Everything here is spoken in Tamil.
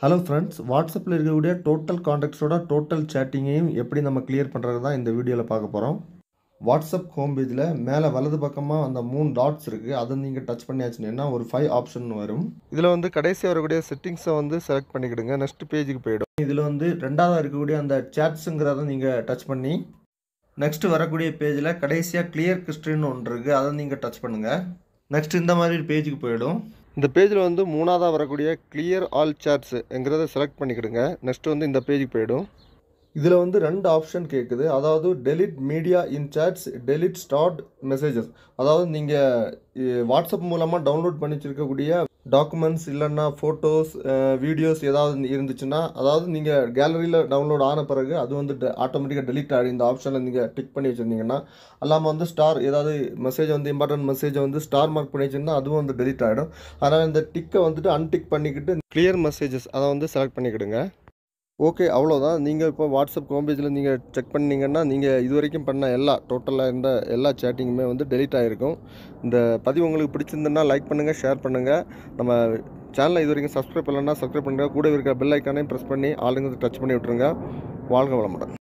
ஹலோ ஃப்ரெண்ட்ஸ் வாட்ஸ்அப்பில் இருக்கக்கூடிய டோட்டல் கான்டாக்ட்ஸோட டோட்டல் சேட்டிங்கையும் எப்படி நம்ம கிளியர் பண்ணுறது தான் இந்த வீடியோவில் பார்க்க போகிறோம் வாட்ஸ்அப் ஹோம் பேஜில் மேலே வலது பக்கமாக அந்த மூணு டாட்ஸ் இருக்குது அதை நீங்கள் டச் பண்ணியாச்சுன்னா ஒரு ஃபைவ் ஆப்ஷன் வரும் இதில் வந்து கடைசியாக வரக்கூடிய செட்டிங்ஸை வந்து செலக்ட் பண்ணிக்கிடுங்க நெக்ஸ்ட் பேஜுக்கு போயிடும் இதில் வந்து ரெண்டாவது இருக்கக்கூடிய அந்த சேட்ஸுங்கிறத நீங்கள் டச் பண்ணி நெக்ஸ்ட் வரக்கூடிய பேஜில் கடைசியாக கிளியர் கிஸ்ட்ரின்னு ஒன்று இருக்குது அதை நீங்கள் டச் பண்ணுங்கள் நெக்ஸ்ட் இந்த மாதிரி பேஜுக்கு போயிடும் இந்த பேஜில் வந்து மூணாவதாக வரக்கூடிய கிளியர் ஆல் சார்ட்ஸ் என்கிறத செலக்ட் பண்ணிக்கிடுங்க நெக்ஸ்ட் வந்து இந்த பேஜுக்கு போயிடும் இதில் வந்து ரெண்டு ஆப்ஷன் கேட்குது அதாவது delete media in chats delete starred messages அதாவது நீங்கள் வாட்ஸ்அப் மூலமாக டவுன்லோட் பண்ணி வச்சுருக்கக்கூடிய டாக்குமெண்ட்ஸ் இல்லைன்னா ஃபோட்டோஸ் வீடியோஸ் ஏதாவது இருந்துச்சுன்னா அதாவது நீங்கள் கேலரியில் டவுன்லோட் ஆன பிறகு அது வந்து ஆட்டோமேட்டிக்காக டெலிட் ஆகி இந்த ஆப்ஷனில் நீங்கள் டிக் பண்ணி வச்சுருந்தீங்கன்னா அல்லாமல் வந்து ஸ்டார் ஏதாவது மெசேஜ் வந்து இம்பார்ட்டன்ட் மெசேஜை வந்து ஸ்டார் மார்க் பண்ணி வச்சுருந்தா அதுவும் வந்து டெலிட் ஆகிடும் அதனால் இந்த டிக்கை வந்துட்டு அன்டிக் பண்ணிக்கிட்டு கிளியர் மெசேஜஸ் அதை வந்து செலக்ட் பண்ணிக்கிடுங்க ஓகே அவ்வளோதான் நீங்கள் இப்போ வாட்ஸ்அப் ஹோம்பேஜில் நீங்கள் செக் பண்ணிங்கன்னா நீங்கள் இது வரைக்கும் பண்ண எல்லா டோட்டலாக இருந்த எல்லா சேட்டிங்குமே வந்து டெலிட் ஆகிருக்கும் இந்த பதிவு உங்களுக்கு பிடிச்சிருந்தேன்னா லைக் பண்ணுங்கள் ஷேர் பண்ணுங்கள் நம்ம சேனலை இது வரைக்கும் சப்ஸ்கிரைப் பண்ணலன்னா சப்ஸ்கிரைப் பண்ணுங்கள் கூட இருக்கிற பெல் ஐக்கானையும் ப்ரெஸ் பண்ணி ஆளுங்க டச் பண்ணி விட்ருங்க வாழ்க வளமுடன்